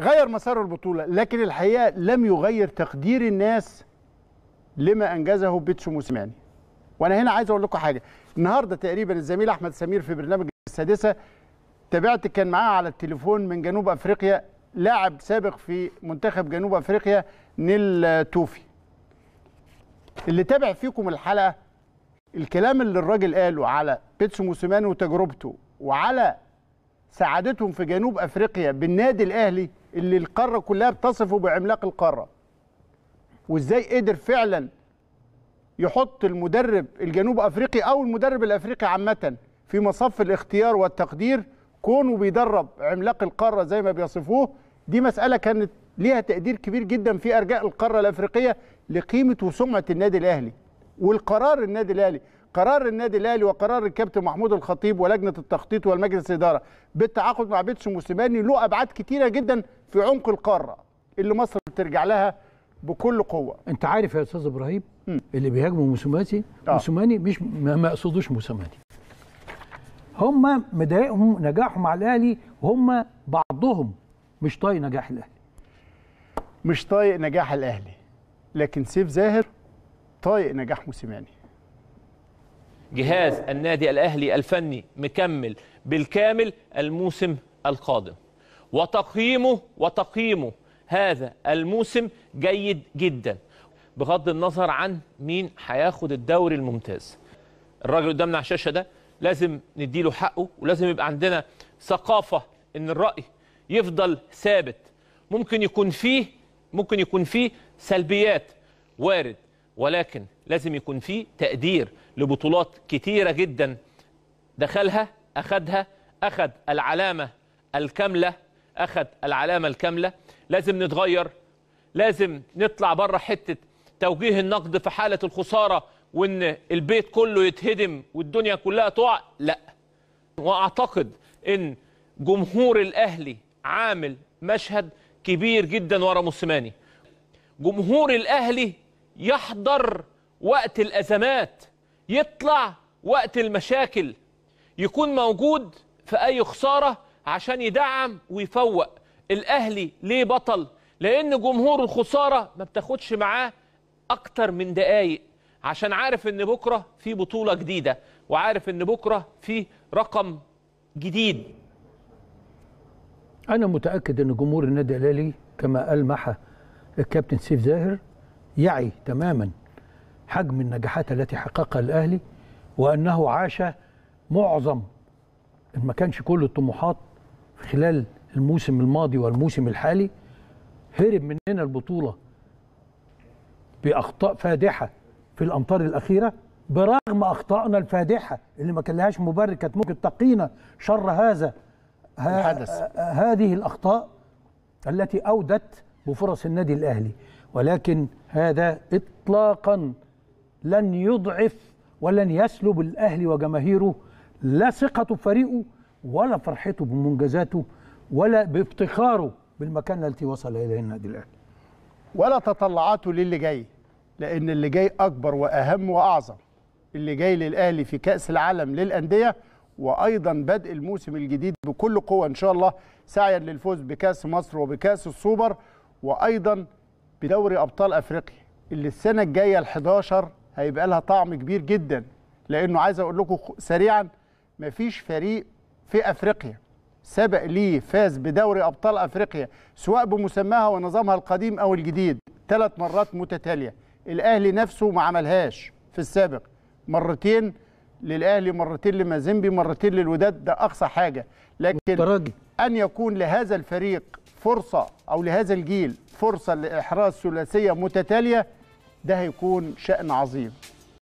غير مسار البطوله لكن الحقيقه لم يغير تقدير الناس لما انجزه بيتسو موسيماني وانا هنا عايز اقول لكم حاجه النهارده تقريبا الزميل احمد سمير في برنامج السادسه تابعت كان معاه على التليفون من جنوب افريقيا لاعب سابق في منتخب جنوب افريقيا نيل توفي اللي تابع فيكم الحلقه الكلام اللي الراجل قاله على بيتسو موسيماني وتجربته وعلى سعادتهم في جنوب افريقيا بالنادي الاهلي اللي القاره كلها بتصفه بعملاق القاره وازاي قدر فعلا يحط المدرب الجنوب افريقي او المدرب الافريقي عامه في مصف الاختيار والتقدير كونه بيدرب عملاق القاره زي ما بيصفوه دي مساله كانت ليها تقدير كبير جدا في ارجاء القاره الافريقيه لقيمه وسمعه النادي الاهلي والقرار النادي الاهلي قرار النادي الاهلي وقرار الكابتن محمود الخطيب ولجنه التخطيط والمجلس الاداره بالتعاقد مع بيتسو موسيماني له ابعاد كتيره جدا في عمق القاره اللي مصر بترجع لها بكل قوه انت عارف يا استاذ ابراهيم اللي بيهاجموا موسيماني آه. موسيماني مش ما يقصدوش موسيماني هم مضايقهم نجاحهم مع الاهلي وهم بعضهم مش طايق نجاح الاهلي مش طايق نجاح الاهلي لكن سيف زاهر طايق نجاح موسيماني جهاز النادي الأهلي الفني مكمل بالكامل الموسم القادم وتقييمه وتقييمه هذا الموسم جيد جدا بغض النظر عن مين هياخد الدوري الممتاز الراجل قدامنا على الشاشه ده لازم نديله حقه ولازم يبقى عندنا ثقافه ان الراي يفضل ثابت ممكن يكون فيه ممكن يكون فيه سلبيات وارد ولكن لازم يكون في تقدير لبطولات كتيرة جدا دخلها أخدها أخد العلامة الكاملة أخد العلامة الكاملة لازم نتغير لازم نطلع بره حتة توجيه النقد في حالة الخسارة وإن البيت كله يتهدم والدنيا كلها تقع لا وأعتقد إن جمهور الأهلي عامل مشهد كبير جدا ورا موسيماني جمهور الأهلي يحضر وقت الأزمات يطلع وقت المشاكل يكون موجود في أي خسارة عشان يدعم ويفوق الأهلي ليه بطل لأن جمهور الخسارة ما بتاخدش معاه أكتر من دقايق عشان عارف إن بكرة في بطولة جديدة وعارف إن بكرة في رقم جديد أنا متأكد إن جمهور النادي الأهلي كما ألمح الكابتن سيف زاهر يعي تماما حجم النجاحات التي حققها الأهلي وأنه عاش معظم إن ما كانش كل الطموحات خلال الموسم الماضي والموسم الحالي هرب مننا البطولة بأخطاء فادحة في الأمطار الأخيرة برغم أخطائنا الفادحة اللي ما كان لهاش مبرر كانت ممكن تقينا شر هذا الحدث هذه الأخطاء التي أودت وفرص النادي الأهلي ولكن هذا إطلاقا لن يضعف ولن يسلب الأهلي وجماهيره لا ثقته بفريقه ولا فرحته بمنجزاته ولا بافتخاره بالمكانة التي وصل إليها النادي الأهلي ولا تطلعاته للي جاي لأن اللي جاي أكبر وأهم وأعظم اللي جاي للأهلي في كأس العالم للأندية وايضا بدء الموسم الجديد بكل قوه ان شاء الله سعيا للفوز بكاس مصر وبكاس السوبر وايضا بدوري ابطال افريقيا اللي السنه الجايه ال 11 هيبقى لها طعم كبير جدا لانه عايز اقول لكم سريعا مفيش فريق في افريقيا سبق ليه فاز بدوري ابطال افريقيا سواء بمسماها ونظامها القديم او الجديد ثلاث مرات متتاليه الاهلي نفسه ما عملهاش في السابق مرتين للاهلي مرتين لمازيمبي مرتين للوداد ده اقصى حاجه لكن ان يكون لهذا الفريق فرصه او لهذا الجيل فرصه لاحراز ثلاثيه متتاليه ده هيكون شان عظيم